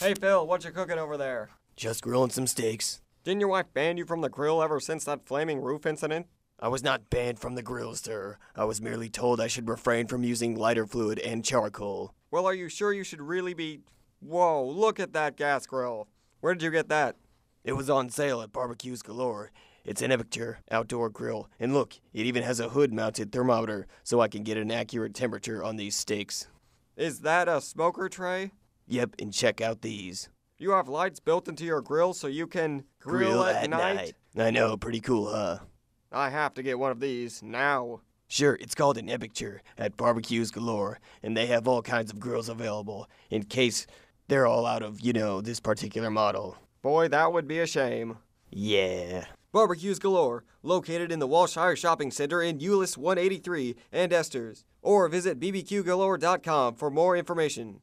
Hey Phil, what you cooking over there? Just grilling some steaks. Didn't your wife ban you from the grill ever since that flaming roof incident? I was not banned from the grill, sir. I was merely told I should refrain from using lighter fluid and charcoal. Well, are you sure you should really be... Whoa, look at that gas grill. Where did you get that? It was on sale at Barbecues Galore. It's an Epicure outdoor grill, and look, it even has a hood-mounted thermometer so I can get an accurate temperature on these steaks. Is that a smoker tray? Yep, and check out these. You have lights built into your grill so you can grill, grill at, at night? night? I know, pretty cool, huh? I have to get one of these now. Sure, it's called an Epicure at Barbecues Galore, and they have all kinds of grills available in case they're all out of, you know, this particular model. Boy, that would be a shame. Yeah. Barbecues Galore, located in the Walshire Shopping Center in Euless 183 and Esters. Or visit bbqgalore.com for more information.